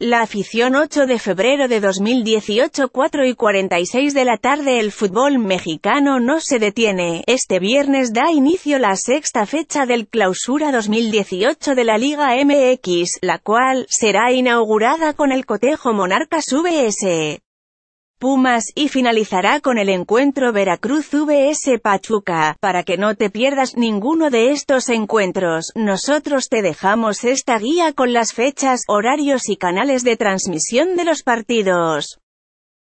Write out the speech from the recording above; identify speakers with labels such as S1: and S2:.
S1: La afición 8 de febrero de 2018 4 y 46 de la tarde El fútbol mexicano no se detiene. Este viernes da inicio la sexta fecha del clausura 2018 de la Liga MX, la cual será inaugurada con el cotejo Monarcas VS. Pumas, y finalizará con el encuentro Veracruz VS Pachuca. Para que no te pierdas ninguno de estos encuentros, nosotros te dejamos esta guía con las fechas, horarios y canales de transmisión de los partidos.